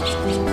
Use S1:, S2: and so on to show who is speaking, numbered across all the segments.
S1: Thank you.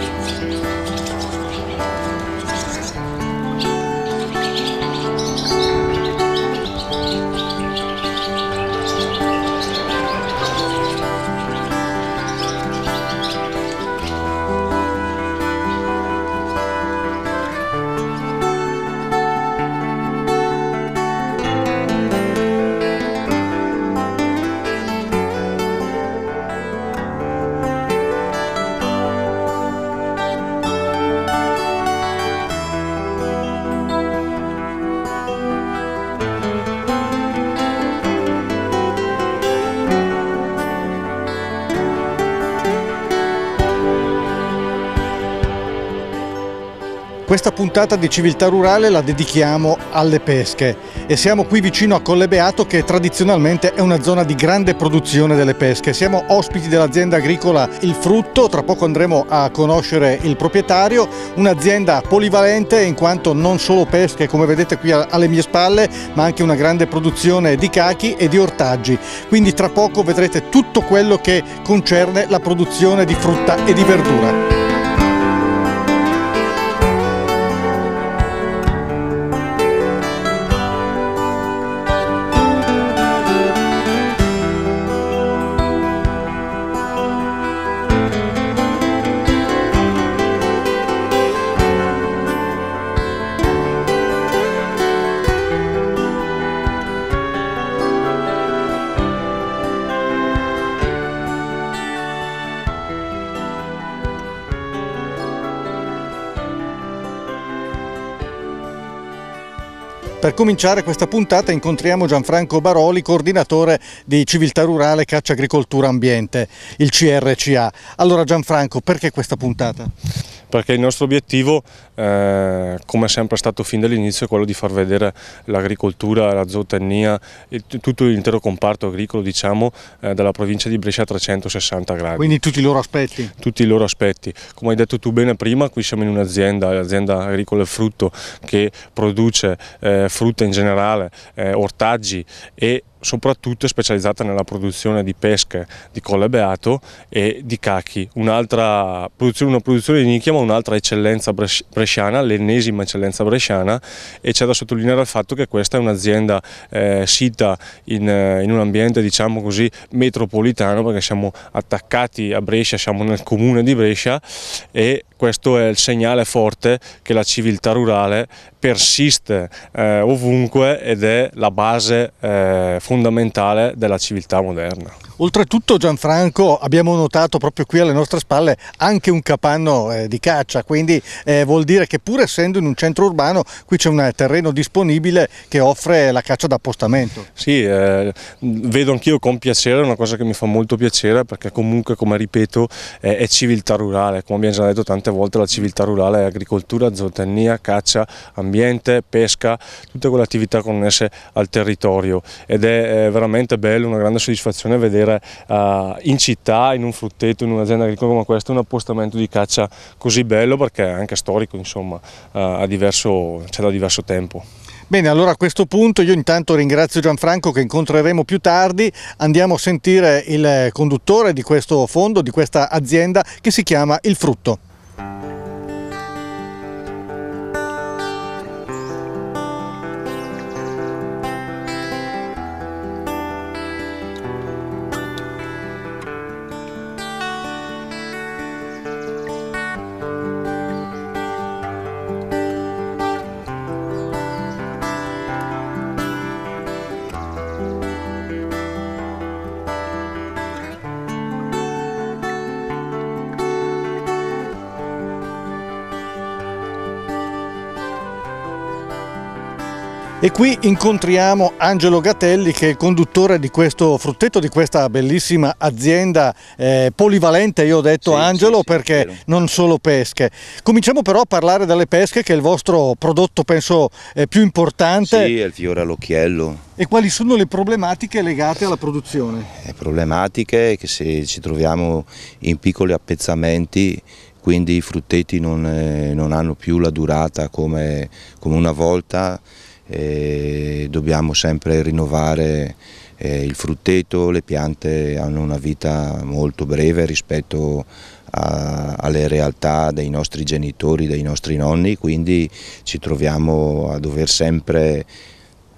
S1: puntata di Civiltà Rurale la dedichiamo alle pesche e siamo qui vicino a Colle Beato che tradizionalmente è una zona di grande produzione delle pesche. Siamo ospiti dell'azienda agricola Il Frutto, tra poco andremo a conoscere il proprietario, un'azienda polivalente in quanto non solo pesche come vedete qui alle mie spalle ma anche una grande produzione di cachi e di ortaggi. Quindi tra poco vedrete tutto quello che concerne la produzione di frutta e di verdura. Per cominciare questa puntata incontriamo Gianfranco Baroli, coordinatore di Civiltà Rurale Caccia Agricoltura Ambiente, il CRCA. Allora Gianfranco, perché questa puntata?
S2: perché il nostro obiettivo, eh, come è sempre stato fin dall'inizio, è quello di far vedere l'agricoltura, la zootecnia, il, tutto l'intero comparto agricolo diciamo, eh, della provincia di Brescia a 360 gradi. Quindi tutti i loro aspetti? Tutti i loro aspetti. Come hai detto tu bene prima, qui siamo in un'azienda, l'azienda agricola e frutto, che produce eh, frutta in generale, eh, ortaggi e soprattutto specializzata nella produzione di pesche di Colle Beato e di cachi, un'altra produzione, una produzione di nicchia ma un'altra eccellenza bresciana, l'ennesima eccellenza bresciana e c'è da sottolineare il fatto che questa è un'azienda eh, sita in, eh, in, un ambiente diciamo così metropolitano perché siamo attaccati a Brescia, siamo nel comune di Brescia e questo è il segnale forte che la civiltà rurale persiste eh, ovunque ed è la base eh, fondamentale della civiltà moderna. Oltretutto
S1: Gianfranco abbiamo notato proprio qui alle nostre spalle anche un capanno eh, di caccia, quindi eh, vuol dire che pur essendo in un centro urbano qui c'è un eh, terreno disponibile che offre la caccia d'appostamento.
S2: Sì, eh, vedo anch'io con piacere, è una cosa che mi fa molto piacere perché comunque come ripeto è civiltà rurale, come abbiamo già detto tante tante volte la civiltà rurale è agricoltura, zootecnia, caccia, ambiente, pesca, tutte quelle attività connesse al territorio ed è eh, veramente bello, una grande soddisfazione vedere eh, in città, in un frutteto, in un'azienda agricola come questa, un appostamento di caccia così bello perché è anche storico, insomma, eh, c'è da diverso tempo. Bene, allora a questo
S1: punto io intanto ringrazio Gianfranco che incontreremo più tardi, andiamo a sentire il conduttore di questo fondo, di questa azienda che si chiama Il Frutto. qui incontriamo Angelo Gatelli che è il conduttore di questo fruttetto, di questa bellissima azienda eh, polivalente, io ho detto sì, Angelo, sì, perché sì, non solo pesche. Cominciamo però a parlare delle pesche che è il vostro prodotto penso eh, più importante. Sì, è il
S3: fiore all'occhiello.
S1: E quali sono le problematiche legate alla produzione?
S3: Le eh, problematiche che se ci troviamo in piccoli appezzamenti quindi i frutteti non, eh, non hanno più la durata come, come una volta e dobbiamo sempre rinnovare eh, il frutteto, le piante hanno una vita molto breve rispetto a, alle realtà dei nostri genitori, dei nostri nonni, quindi ci troviamo a dover sempre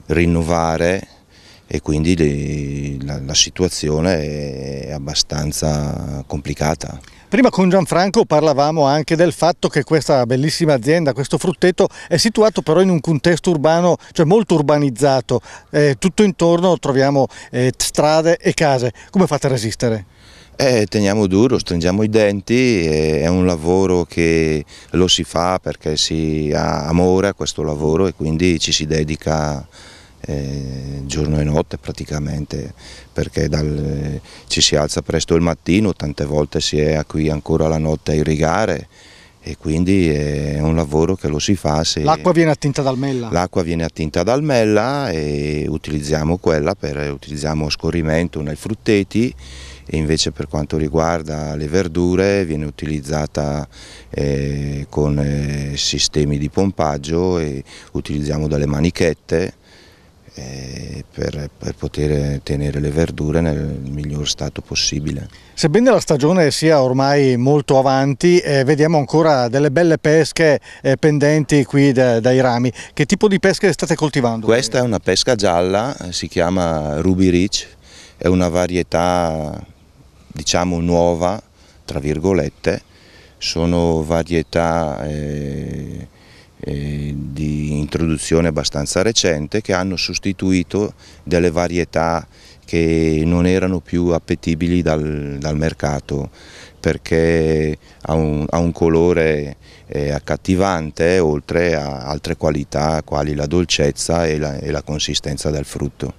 S3: rinnovare e quindi le, la, la situazione è abbastanza complicata.
S1: Prima con Gianfranco parlavamo anche del fatto che questa bellissima azienda, questo frutteto, è situato però in un contesto urbano, cioè molto urbanizzato. Eh, tutto intorno troviamo eh, strade e case. Come fate a resistere?
S3: Eh, teniamo duro, stringiamo i denti, è un lavoro che lo si fa perché si ha amore a questo lavoro e quindi ci si dedica eh, giorno e notte praticamente perché dal, ci si alza presto il mattino, tante volte si è qui ancora la notte a irrigare e quindi è un lavoro che lo si fa. L'acqua
S1: viene attinta dal mella?
S3: L'acqua viene attinta dal mella e utilizziamo quella per utilizziamo scorrimento nei frutteti e invece per quanto riguarda le verdure viene utilizzata eh, con eh, sistemi di pompaggio e utilizziamo delle manichette eh, per, per, poter tenere le verdure nel miglior stato possibile.
S1: Sebbene la stagione sia ormai molto avanti, eh, vediamo ancora delle belle pesche eh, pendenti qui da, dai rami. Che tipo di pesche state coltivando?
S3: Questa è una pesca gialla, eh, si chiama Ruby Rich, è una varietà diciamo nuova, tra virgolette, sono varietà... Eh, eh, di introduzione abbastanza recente che hanno sostituito delle varietà che non erano più appetibili dal, dal mercato perché ha un, ha un colore eh, accattivante oltre a altre qualità quali la dolcezza e la, e la consistenza del frutto.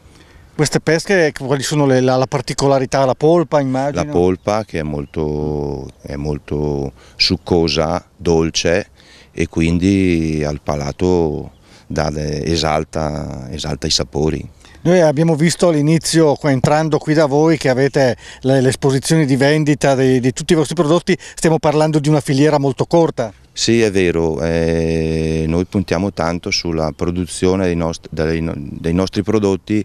S1: Queste pesche, ecco, quali sono le, la, la, particolarità? La polpa immagino? La
S3: polpa che è molto, è molto succosa, dolce e quindi al palato dà, esalta, esalta i sapori.
S1: Noi abbiamo visto all'inizio, entrando qui da voi, che avete l'esposizione di vendita di, di, tutti i vostri prodotti, stiamo parlando di una filiera molto corta.
S3: Sì, è vero, eh, noi puntiamo tanto sulla produzione dei nostri, dei, nostri prodotti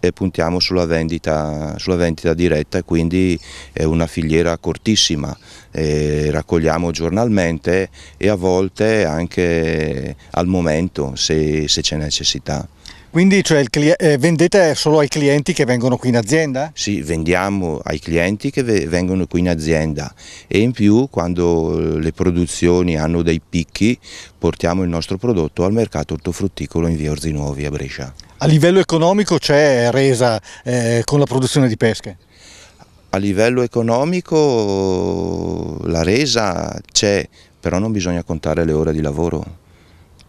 S3: e puntiamo sulla vendita, sulla vendita, diretta, quindi è una filiera cortissima, eh, raccogliamo giornalmente e a volte anche al momento se, se c'è necessità. Quindi cioè, eh, vendete solo ai clienti che vengono qui in azienda? Sì, vendiamo ai clienti che vengono qui in azienda e in più quando eh, le produzioni hanno dei picchi portiamo il nostro prodotto al mercato ortofrutticolo in via Orzinuovi a Brescia.
S1: A livello economico c'è resa eh, con la produzione di pesche?
S3: A livello economico la resa c'è, però non bisogna contare le ore di lavoro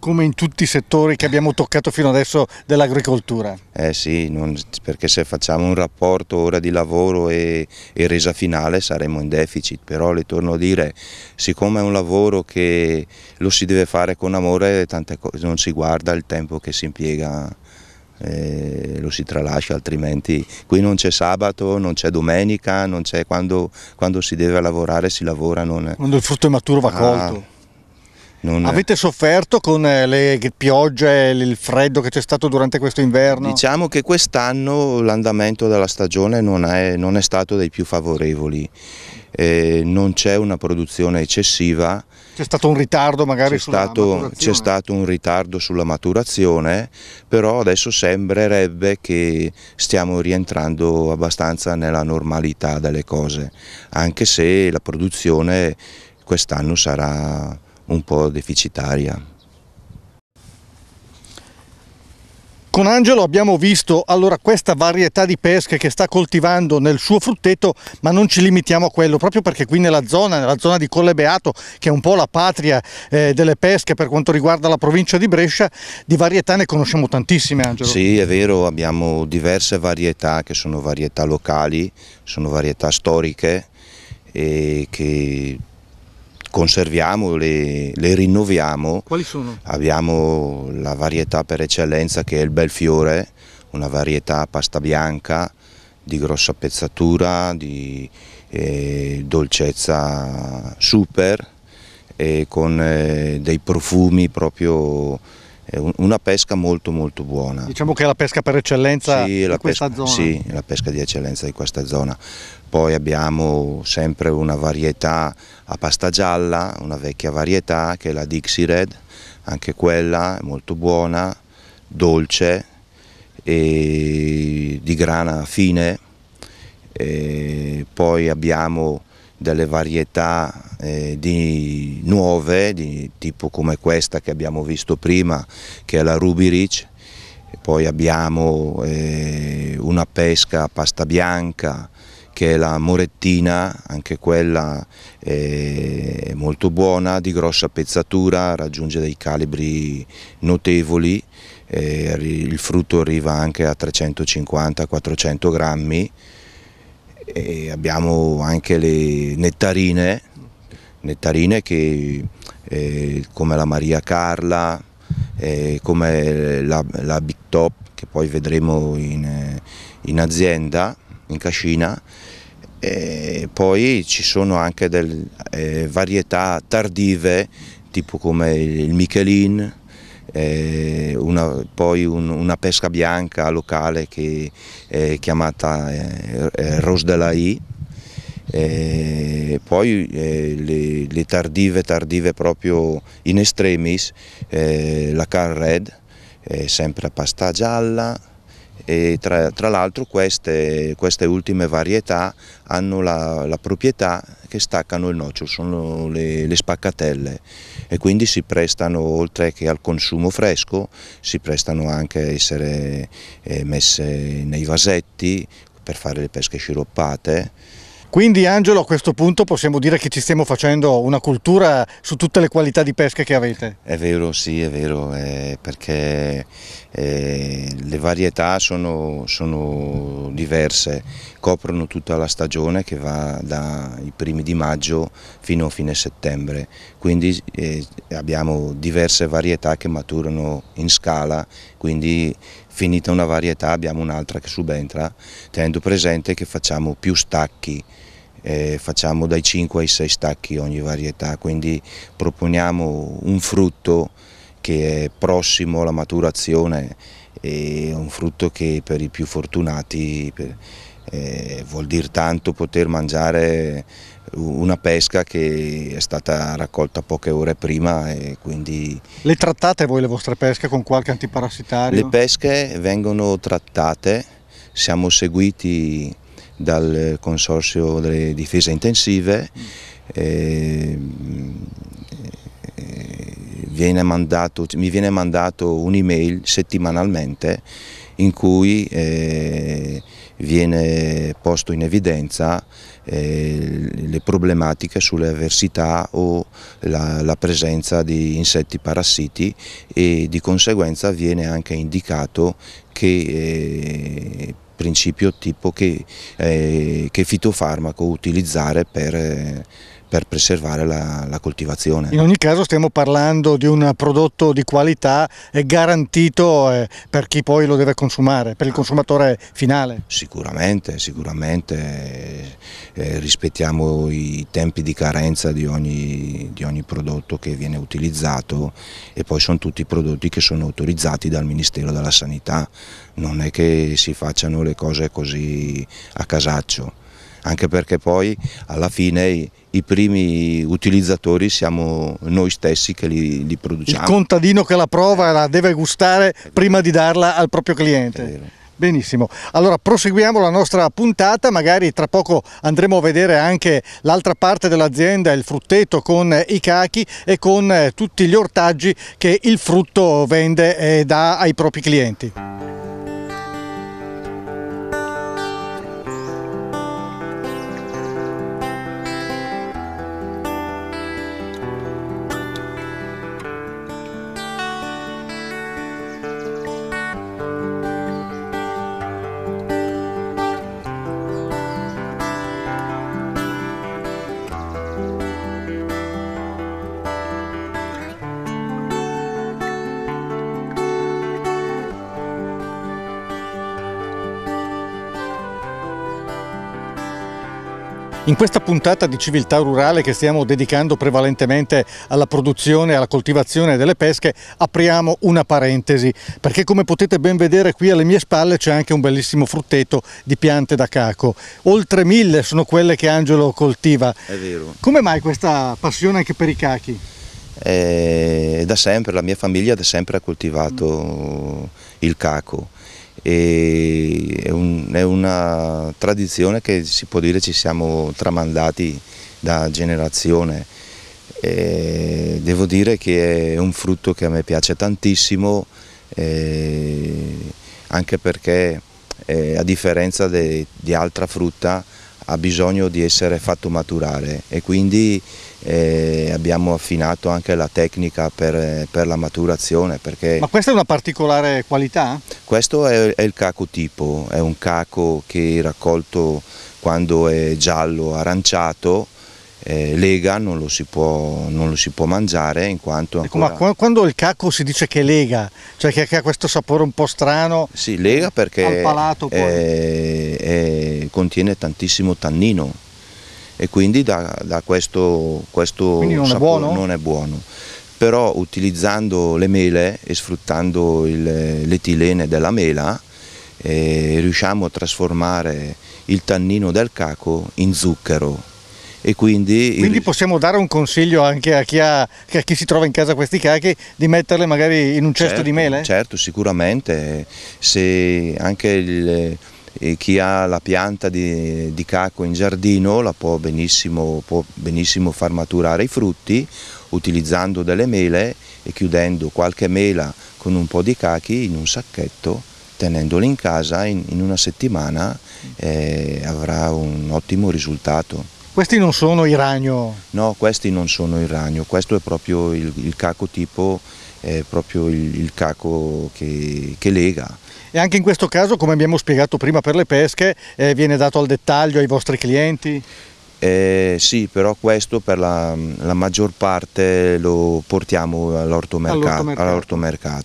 S1: come in tutti i settori che abbiamo toccato fino adesso dell'agricoltura.
S3: Eh sì, non, perché se facciamo un rapporto ora di lavoro e, e, resa finale saremo in deficit, però le torno a dire, siccome è un lavoro che lo si deve fare con amore, tante cose, non si guarda il tempo che si impiega. Eh, lo si tralascia altrimenti qui non c'è sabato, non c'è domenica, non c'è quando, quando, si deve lavorare si lavora. Non...
S1: Quando il frutto è maturo va ah, colto.
S3: Non... Avete sofferto con eh, le piogge, il freddo che c'è stato durante questo inverno? Diciamo che quest'anno l'andamento della stagione non è, non è, stato dei più favorevoli, eh, non c'è una produzione eccessiva. C'è stato un ritardo magari sulla stato, maturazione? C'è stato un ritardo sulla maturazione, però adesso sembrerebbe che stiamo rientrando abbastanza nella normalità delle cose, anche se la produzione quest'anno sarà un po' deficitaria.
S1: Con Angelo abbiamo visto allora questa varietà di pesche che sta coltivando nel suo frutteto, ma non ci limitiamo a quello, proprio perché qui nella zona, nella zona di Colle Beato, che è un po' la patria eh, delle pesche per quanto riguarda la provincia di Brescia, di varietà ne conosciamo tantissime Angelo. Sì,
S3: è vero, abbiamo diverse varietà che sono varietà locali, sono varietà storiche e che conserviamo, le rinnoviamo. Quali sono? Abbiamo la varietà per eccellenza che è il Belfiore, una varietà pasta bianca di grossa pezzatura, di eh, dolcezza super e con eh, dei profumi proprio una pesca molto molto buona.
S1: Diciamo che è la pesca per eccellenza sì, di questa pesca, zona. Sì,
S3: è la pesca di eccellenza di questa zona. Poi abbiamo sempre una varietà a pasta gialla, una vecchia varietà che è la Dixie Red, anche quella è molto buona, dolce, e di grana fine. E poi abbiamo delle varietà eh, di nuove, di, tipo come questa che abbiamo visto prima, che è la Ruby Rich, poi abbiamo eh, una pesca a pasta bianca che è la morettina, anche quella eh, è molto buona, di grossa pezzatura, raggiunge dei calibri notevoli, eh, il frutto arriva anche a 350-400 grammi, e abbiamo anche le nettarine, nettarine che, eh, come la Maria Carla, eh, come la, la, Big Top che poi vedremo in, in azienda, in cascina, e poi ci sono anche delle eh, varietà tardive tipo come il Michelin, eh, una, poi un, una pesca bianca locale che è chiamata eh, eh Rose de la I, eh, poi eh, le, le, tardive, tardive proprio in estremis, eh, la Car Red, eh, sempre a pasta gialla, e tra, tra l'altro queste, queste, ultime varietà hanno la, la, proprietà che staccano il noccio, sono le, le, spaccatelle e quindi si prestano oltre che al consumo fresco, si prestano anche a essere eh, messe nei vasetti per fare le pesche sciroppate
S1: quindi Angelo a questo punto possiamo dire che ci stiamo facendo una cultura su tutte le qualità di pesca che avete?
S3: È vero, sì è vero, eh, perché eh, le varietà sono, sono, diverse, coprono tutta la stagione che va dai primi di maggio fino a fine settembre, quindi eh, abbiamo diverse varietà che maturano in scala, quindi finita una varietà abbiamo un'altra che subentra, tenendo presente che facciamo più stacchi, eh, facciamo dai 5 ai 6 stacchi ogni varietà, quindi proponiamo un frutto che è prossimo alla maturazione e un frutto che per i più fortunati per, eh, vuol dire tanto poter mangiare una pesca che è stata raccolta poche ore prima e quindi...
S1: Le trattate voi le vostre pesche con qualche antiparassitario? Le
S3: pesche vengono trattate, siamo seguiti dal Consorzio delle Difese Intensive, eh, viene mandato, mi viene mandato un'email settimanalmente in cui eh, viene posto in evidenza eh, le problematiche sulle avversità o la, la presenza di insetti parassiti e di conseguenza viene anche indicato che eh, principio tipo che, eh, che fitofarmaco utilizzare per eh, per preservare la, la, coltivazione.
S1: In ogni caso stiamo parlando di un prodotto di qualità e garantito eh, per chi poi lo deve consumare, per il consumatore finale.
S3: Sicuramente, sicuramente eh, eh, rispettiamo i tempi di carenza di ogni, di ogni prodotto che viene utilizzato e poi sono tutti prodotti che sono autorizzati dal Ministero della Sanità, non è che si facciano le cose così a casaccio anche perché poi alla fine i primi utilizzatori siamo noi stessi che li, li produciamo. Il
S1: contadino che la prova e la deve gustare prima di darla al proprio cliente. Benissimo, allora proseguiamo la nostra puntata, magari tra poco andremo a vedere anche l'altra parte dell'azienda, il frutteto con i cachi e con eh, tutti gli ortaggi che il frutto vende e eh, dà ai propri clienti. In questa puntata di civiltà rurale che stiamo dedicando prevalentemente alla produzione e alla coltivazione delle pesche, apriamo una parentesi, perché come potete ben vedere qui alle mie spalle c'è anche un bellissimo frutteto di piante da caco. Oltre mille sono quelle che Angelo coltiva. È vero. Come mai questa passione anche per i cachi?
S3: Eh, da sempre, la mia famiglia da sempre ha coltivato mm. il caco e è, un, è, una tradizione che si può dire ci siamo tramandati da generazione. E devo dire che è un frutto che a me piace tantissimo, eh, anche perché eh, a differenza di altra frutta ha bisogno di essere fatto maturare e quindi e abbiamo affinato anche la tecnica per, per la maturazione. Ma
S1: questa è una particolare qualità?
S3: Questo è, è, il caco tipo, è un caco che raccolto quando è giallo aranciato, eh, lega non lo, si può, non lo si può mangiare in quanto ancora... ecco, ma
S1: quando il caco si dice che lega cioè che, ha questo sapore un po' strano
S3: si lega perché palato, eh, eh, contiene tantissimo tannino e quindi da, da questo, questo quindi non sapore è non è buono. Però utilizzando le mele e sfruttando l'etilene della mela eh, riusciamo a trasformare il tannino del caco in zucchero e quindi... Quindi
S1: possiamo dare un consiglio anche a chi, ha, a chi si trova in casa questi cachi di metterle magari in un cesto certo, di
S3: mele? Certo, sicuramente, se anche il, chi ha la pianta di, di caco in giardino la può benissimo, può benissimo far maturare i frutti utilizzando delle mele e chiudendo qualche mela con un po' di cachi in un sacchetto tenendoli in casa in, in una settimana eh, avrà un ottimo risultato.
S1: Questi non sono il ragno?
S3: No, questi non sono il ragno, questo è proprio il, il caco tipo, è proprio il, il caco che, che lega.
S1: E anche in questo caso, come abbiamo spiegato prima per le pesche, eh, viene dato al dettaglio ai vostri clienti?
S3: Eh, sì, però questo per la, la, maggior parte lo portiamo all'ortomercato, all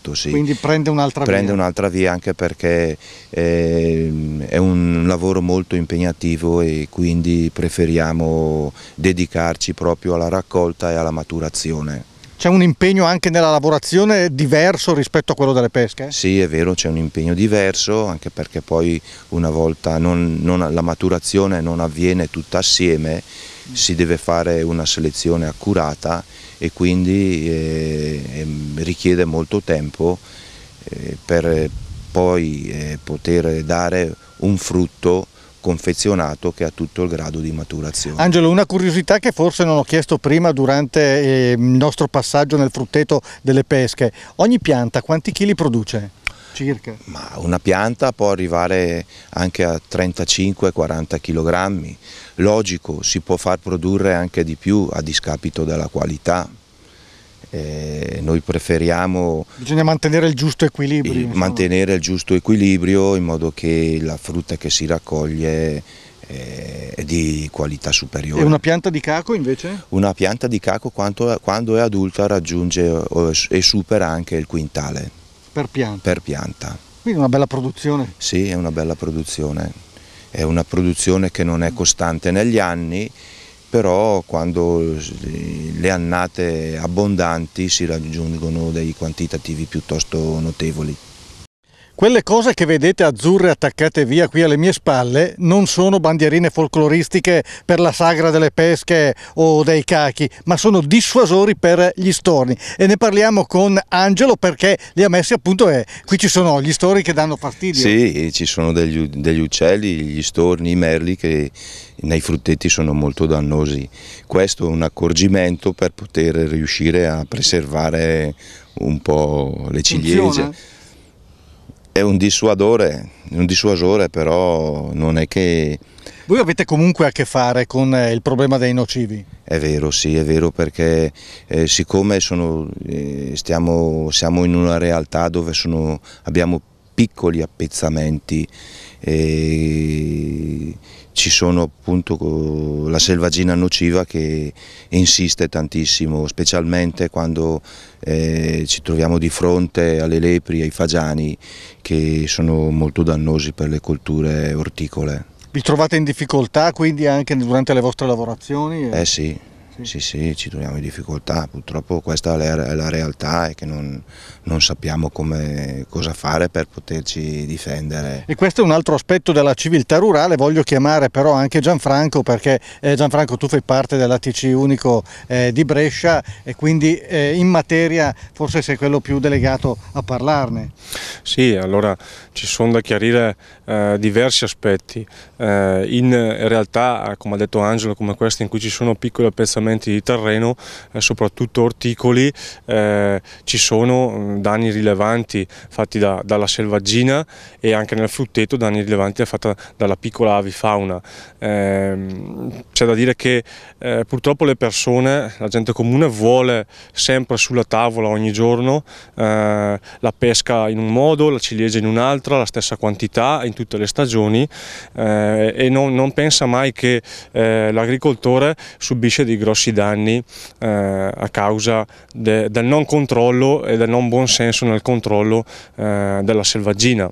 S3: all sì. quindi prende un'altra via. Prende un'altra via anche perché eh, è un lavoro molto impegnativo e quindi preferiamo dedicarci proprio alla raccolta e alla maturazione.
S1: C'è un impegno anche nella lavorazione diverso rispetto a quello delle pesche?
S3: Sì, è vero, c'è un impegno diverso, anche perché poi una volta non, non, la maturazione non avviene tutta assieme, si deve fare una selezione accurata e quindi eh, ehm, richiede molto tempo eh, per poi eh, poter dare un frutto confezionato che ha tutto il grado di maturazione.
S1: Angelo, una curiosità che forse non ho chiesto prima durante eh, il nostro passaggio nel frutteto delle pesche, ogni pianta quanti chili produce?
S3: Circa. Ma una pianta può arrivare anche a 35-40 kg, logico si può far produrre anche di più a discapito della qualità eh, noi preferiamo...
S1: Bisogna mantenere il giusto equilibrio. Il,
S3: mantenere il giusto equilibrio in modo che la frutta che si raccoglie eh, è di qualità superiore. E una
S1: pianta di caco invece?
S3: Una pianta di caco quando, quando è adulta raggiunge e supera anche il quintale. Per pianta? Per pianta.
S1: Quindi una bella produzione?
S3: Sì, è una bella produzione. È una produzione che non è costante negli anni però quando le annate abbondanti si raggiungono dei quantitativi piuttosto notevoli. Quelle cose che
S1: vedete azzurre attaccate via qui alle mie spalle non sono bandierine folcloristiche per la sagra delle pesche o dei cachi, ma sono dissuasori per gli storni e ne parliamo con Angelo perché li ha messi appunto e eh, qui ci sono gli storni che danno fastidio.
S3: Sì, ci sono degli, degli uccelli, gli storni, i merli che nei frutteti sono molto dannosi. Questo è un accorgimento per poter riuscire a preservare un po' le ciliegie. Funziona? è un dissuadore, un dissuasore però non è che...
S1: Voi avete comunque a che fare con eh, il problema dei nocivi?
S3: È vero, sì, è vero perché eh, siccome sono, eh, stiamo, siamo in una realtà dove sono, abbiamo piccoli appezzamenti, eh, ci sono appunto la selvaggina nociva che insiste tantissimo, specialmente quando eh, ci troviamo di fronte alle lepri, ai fagiani che sono molto dannosi per le colture orticole.
S1: Vi trovate in difficoltà quindi anche durante le vostre lavorazioni? Eh
S3: sì, sì, sì, ci troviamo in difficoltà, purtroppo questa è la, realtà e che non, non sappiamo come, cosa fare per poterci difendere.
S1: E questo è un altro aspetto della civiltà rurale, voglio chiamare però anche Gianfranco perché eh, Gianfranco tu fai parte dell'ATC Unico eh, di Brescia e quindi eh, in materia forse sei quello più delegato a parlarne.
S2: Sì, allora ci sono da chiarire eh, diversi aspetti. Eh, in realtà, come ha detto Angelo, come queste in cui ci sono piccoli appezzamenti di terreno, eh, soprattutto orticoli, eh, ci sono mm, danni rilevanti fatti da, dalla selvaggina e anche nel frutteto danni rilevanti fatti dalla piccola avifauna. Ehm, c'è da dire che eh, purtroppo le persone, la gente comune vuole sempre sulla tavola ogni giorno eh, la pesca in un modo, la ciliegia in un altro, incontra la stessa quantità in tutte le stagioni eh, e non, non, pensa mai che eh, l'agricoltore subisce dei grossi danni eh, a causa de, del non controllo e del non buon senso nel controllo eh, della selvaggina.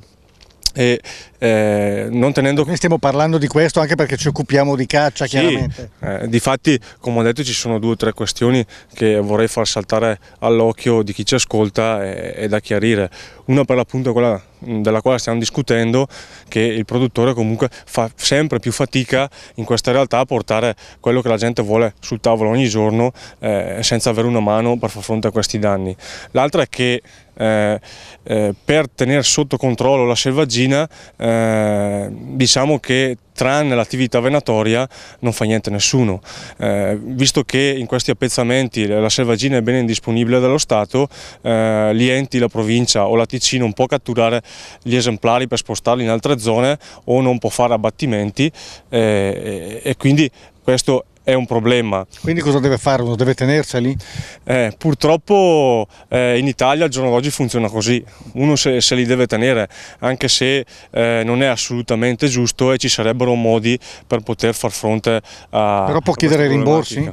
S2: E eh, non tenendo... Noi stiamo parlando di questo anche perché ci occupiamo di caccia, sì, chiaramente. Eh, difatti, come ho detto, ci sono due o tre questioni che vorrei far saltare all'occhio di chi ci ascolta e, e da chiarire. Una per l'appunto è quella della quale stiamo discutendo, che il produttore comunque fa sempre più fatica in questa realtà a portare quello che la gente vuole sul tavolo ogni giorno eh, senza avere una mano per far fronte a questi danni. L'altra è che eh, eh, per tenere sotto controllo la selvaggina eh, eh, diciamo che tranne l'attività venatoria non fa niente nessuno, eh, visto che in questi appezzamenti la selvaggina è ben indisponibile dallo Stato, eh, gli enti, la provincia o la Ticino non può catturare gli esemplari per spostarli in altre zone o non può fare abbattimenti eh, e quindi questo è è un problema. Quindi cosa deve fare? Uno deve tenerseli? Eh, purtroppo eh, in Italia al giorno d'oggi funziona così, uno se, se, li deve tenere, anche se eh, non è assolutamente giusto e ci sarebbero modi per poter far fronte a... Però può chiedere rimborsi?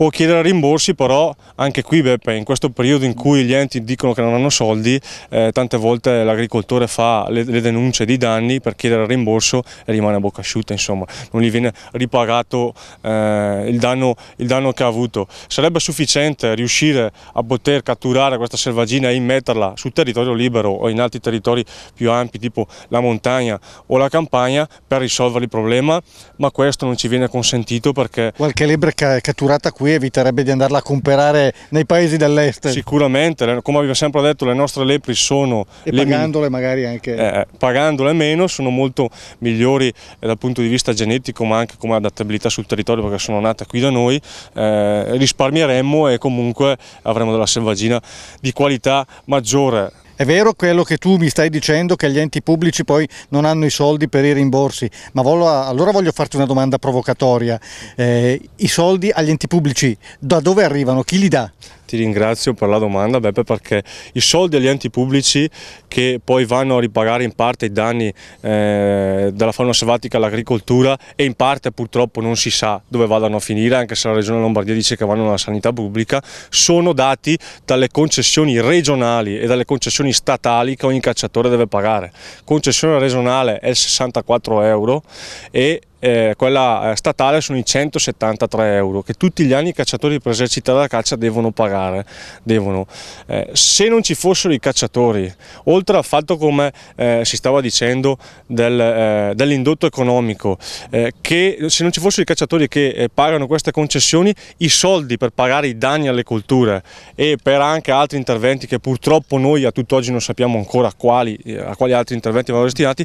S2: può chiedere rimborsi però anche qui Beppe, in questo periodo in cui gli enti dicono che non hanno soldi eh, tante volte l'agricoltore fa le, le, denunce di danni per chiedere il rimborso e rimane a bocca asciutta insomma non gli viene ripagato eh, il, danno, il, danno, che ha avuto sarebbe sufficiente riuscire a poter catturare questa selvaggina e immetterla sul territorio libero o in altri territori più ampi tipo la montagna o la campagna per risolvere il problema ma questo non ci viene consentito perché
S1: qualche lebre catturata qui qui eviterebbe di andarla a comprare nei paesi dell'est.
S2: Sicuramente, come aveva sempre detto, le nostre lepri sono... E le pagandole
S1: magari anche... Eh,
S2: eh, pagandole meno, sono molto migliori eh, dal punto di vista genetico ma anche come adattabilità sul territorio perché sono nate qui da noi, eh, risparmieremmo e comunque avremo della selvaggina di qualità maggiore
S1: è vero quello che tu mi stai dicendo che gli enti pubblici poi non hanno i soldi per i rimborsi, ma voglio, allora voglio farti una domanda provocatoria. Eh, I soldi agli enti pubblici da dove arrivano? Chi li
S2: dà? Ti ringrazio per la domanda Beppe perché i soldi agli enti pubblici che poi vanno a ripagare in parte i danni eh, della fauna selvatica all'agricoltura e in parte purtroppo non si sa dove vadano a finire anche se la regione Lombardia dice che vanno alla sanità pubblica sono dati dalle concessioni regionali e dalle concessioni statali che ogni cacciatore deve pagare. Concessione regionale è 64 euro e eh, quella eh, statale sono i 173 euro che tutti gli anni i cacciatori per esercitare la caccia devono pagare. Devono. Eh, se non ci fossero i cacciatori, oltre al fatto come eh, si stava dicendo del, eh, dell'indotto economico, eh, che se non ci fossero i cacciatori che pagano queste concessioni, i soldi per pagare i danni alle colture e per anche altri interventi che purtroppo noi a tutt'oggi non sappiamo ancora quali, a quali altri interventi vanno destinati,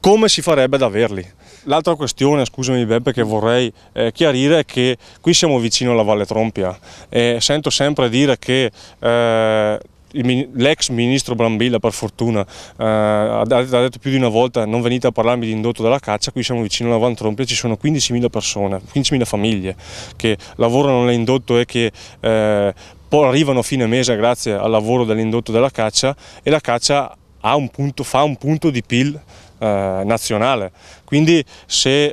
S2: come si farebbe ad averli? L'altra questione, scusami Beppe, che vorrei eh, chiarire è che qui siamo vicino alla Valle Trompia e sento sempre dire che... Eh, l'ex ministro Brambilla per fortuna eh, ha detto più di una volta non venite a parlarmi di indotto della caccia, qui siamo vicino alla Valle Trompia, ci sono 15.000 persone, 15.000 famiglie che lavorano nell'indotto e che eh, poi arrivano a fine mese grazie al lavoro dell'indotto della caccia e la caccia un punto, fa un punto di PIL eh, nazionale, quindi se,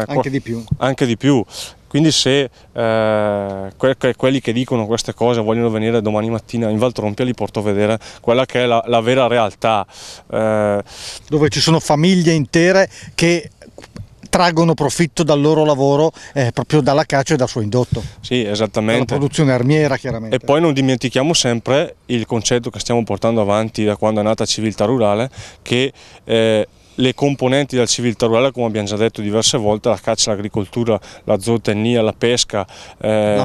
S2: eh, anche, di più. anche di più. Quindi se eh, que quelli che dicono queste cose vogliono venire domani mattina in Valtrompia li porto a vedere quella che è la, la vera realtà. Eh, Dove ci sono
S1: famiglie intere che traggono profitto dal loro lavoro eh, proprio dalla caccia e dal suo indotto.
S2: Sì, esattamente. Dalla produzione
S1: armiera, chiaramente.
S2: E poi non dimentichiamo sempre il concetto che stiamo portando avanti da quando è nata Civiltà Rurale, che eh, le componenti della civiltà rurale, come abbiamo già detto diverse volte, la caccia, l'agricoltura, la zootecnia, la pesca, eh,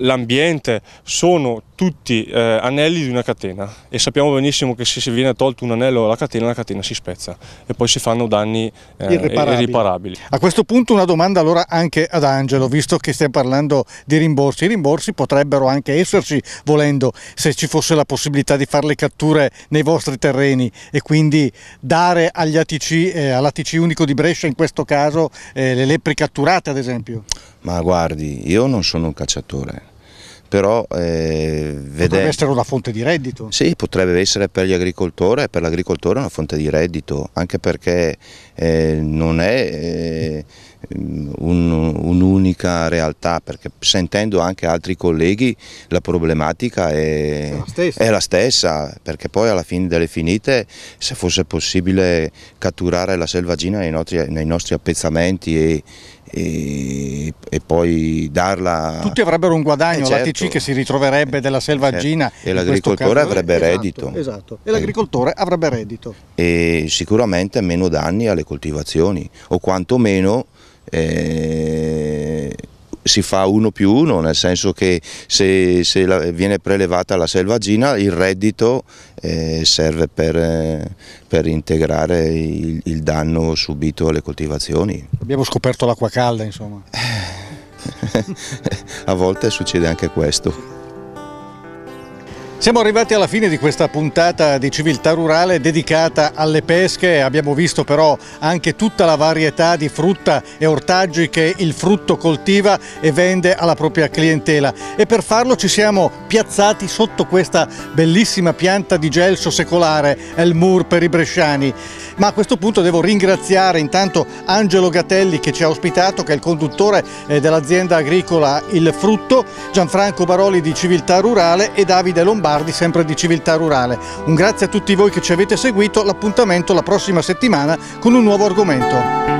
S2: l'ambiente sono tutti eh, anelli di una catena e sappiamo benissimo che se, se viene tolto un anello alla catena, la catena si spezza e poi si fanno danni eh, irriparabili. irriparabili.
S1: A questo punto una domanda allora anche ad Angelo, visto che stiamo parlando di rimborsi. I rimborsi potrebbero anche esserci volendo se ci fosse la possibilità di fare le catture nei vostri terreni e quindi dare agli ATC, eh, all'ATC unico di Brescia in questo caso, eh, le lepri catturate ad esempio.
S3: Ma guardi, io non sono un cacciatore, però eh, vede... potrebbe essere una fonte di reddito? Sì, potrebbe essere per gli agricoltori e per l'agricoltore una fonte di reddito, anche perché eh, non è... Eh un'unica realtà, perché sentendo anche altri colleghi la problematica è, la è la stessa, perché poi alla fine delle finite se fosse possibile catturare la selvaggina nei nostri, nei nostri appezzamenti e, e, e, poi darla... Tutti
S1: avrebbero un guadagno, eh certo. l'ATC che si ritroverebbe eh, della certo. selvaggina. Certo. E l'agricoltore avrebbe esatto, reddito. Esatto, e l'agricoltore avrebbe reddito.
S3: E sicuramente meno danni alle coltivazioni o quantomeno eh, si fa uno più uno, nel senso che se, se la, viene prelevata la selvaggina il reddito eh, serve per, eh, per integrare il, il, danno subito alle coltivazioni.
S1: Abbiamo scoperto l'acqua calda insomma.
S3: A volte succede anche questo.
S1: Siamo arrivati alla fine di questa puntata di civiltà rurale dedicata alle pesche, abbiamo visto però anche tutta la varietà di frutta e ortaggi che il frutto coltiva e vende alla propria clientela e per farlo ci siamo piazzati sotto questa bellissima pianta di gelso secolare, El Mur per i bresciani. Ma a questo punto devo ringraziare intanto Angelo Gatelli che ci ha ospitato, che è il conduttore eh, dell'azienda agricola Il Frutto, Gianfranco Baroli di Civiltà Rurale e Davide Lombardi lombardi, sempre di civiltà rurale. Un grazie a tutti voi che ci avete seguito, l'appuntamento la prossima settimana con un nuovo argomento.